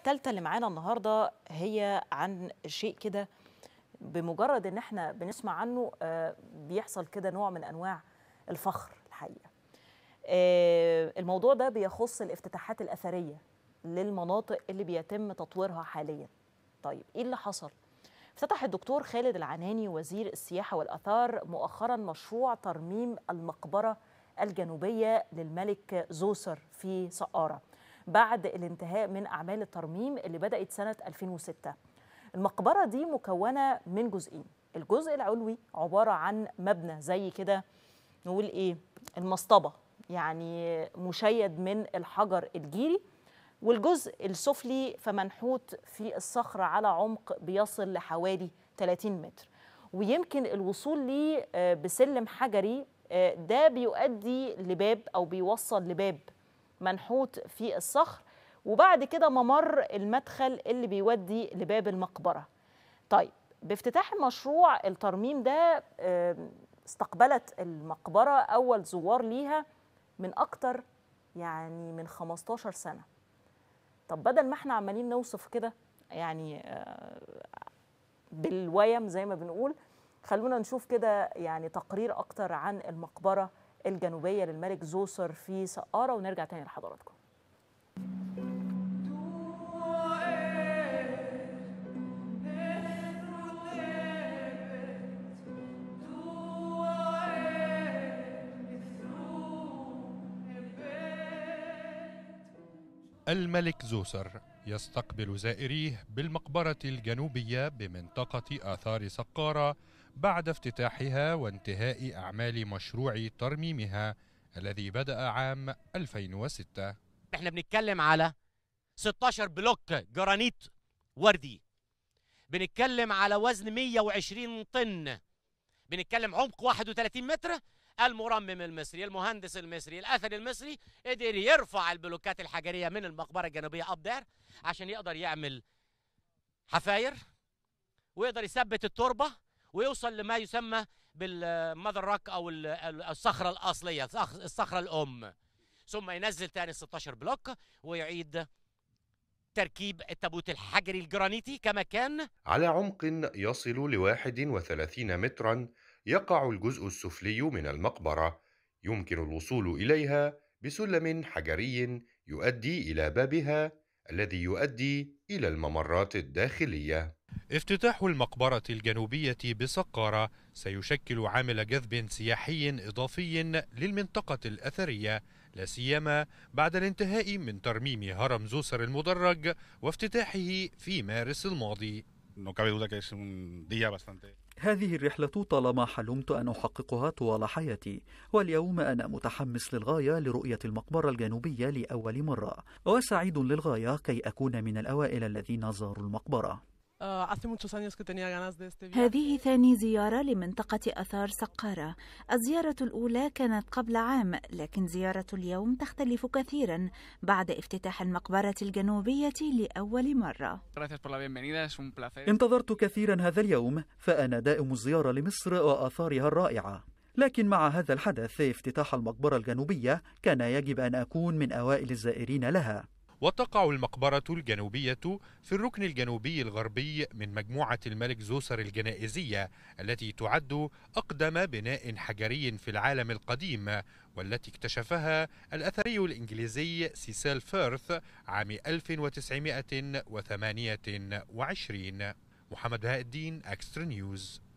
الثالثه اللي معانا النهارده هي عن شيء كده بمجرد ان احنا بنسمع عنه آه، بيحصل كده نوع من انواع الفخر الحقيقه آه، الموضوع ده بيخص الافتتاحات الاثريه للمناطق اللي بيتم تطويرها حاليا طيب ايه اللي حصل افتتح الدكتور خالد العناني وزير السياحه والاثار مؤخرا مشروع ترميم المقبره الجنوبيه للملك زوسر في سقاره بعد الانتهاء من أعمال الترميم اللي بدأت سنة 2006 المقبرة دي مكونة من جزئين الجزء العلوي عبارة عن مبنى زي كده نقول إيه المصطبة يعني مشيد من الحجر الجيري والجزء السفلي فمنحوت في الصخرة على عمق بيصل لحوالي 30 متر ويمكن الوصول ليه آه، بسلم حجري آه، ده بيؤدي لباب أو بيوصل لباب منحوت في الصخر وبعد كده ممر المدخل اللي بيودي لباب المقبرة طيب بافتتاح مشروع الترميم ده استقبلت المقبرة أول زوار ليها من أكتر يعني من 15 سنة طب بدل ما احنا عمالين نوصف كده يعني آه، بالويم زي ما بنقول خلونا نشوف كده يعني تقرير أكتر عن المقبرة الجنوبية للملك زوسر في سقارة ونرجع تاني لحضراتكم الملك زوسر يستقبل زائريه بالمقبرة الجنوبية بمنطقة آثار سقارة بعد افتتاحها وانتهاء أعمال مشروع ترميمها الذي بدأ عام 2006 احنا بنتكلم على 16 بلوك جرانيت وردي بنتكلم على وزن 120 طن بنتكلم عمق 31 متر المرمم المصري المهندس المصري الاثري المصري قدر يرفع البلوكات الحجريه من المقبره الجنوبيه اب دير عشان يقدر يعمل حفاير ويقدر يثبت التربه ويوصل لما يسمى بالمذر راك او الصخره الاصليه الصخره الام ثم ينزل تاني 16 بلوك ويعيد تركيب التابوت الحجري الجرانيتي كما كان على عمق يصل ل 31 مترا يقع الجزء السفلي من المقبرة يمكن الوصول إليها بسلم حجري يؤدي إلى بابها الذي يؤدي إلى الممرات الداخلية افتتاح المقبرة الجنوبية بسقارة سيشكل عامل جذب سياحي إضافي للمنطقة الأثرية لا سيما بعد الانتهاء من ترميم هرم زوسر المدرج وافتتاحه في مارس الماضي هذه الرحلة طالما حلمت أن أحققها طوال حياتي واليوم أنا متحمس للغاية لرؤية المقبرة الجنوبية لأول مرة وسعيد للغاية كي أكون من الأوائل الذين زاروا المقبرة آه، هذه ثاني زيارة لمنطقة أثار سقارة الزيارة الأولى كانت قبل عام لكن زيارة اليوم تختلف كثيرا بعد افتتاح المقبرة الجنوبية لأول مرة انتظرت كثيرا هذا اليوم فأنا دائم الزيارة لمصر وآثارها الرائعة لكن مع هذا الحدث افتتاح المقبرة الجنوبية كان يجب أن أكون من أوائل الزائرين لها وتقع المقبرة الجنوبية في الركن الجنوبي الغربي من مجموعة الملك زوسر الجنائزية التي تعد أقدم بناء حجري في العالم القديم والتي اكتشفها الأثري الإنجليزي سيسيل فيرث عام 1928 محمد بهاء الدين أكسترا نيوز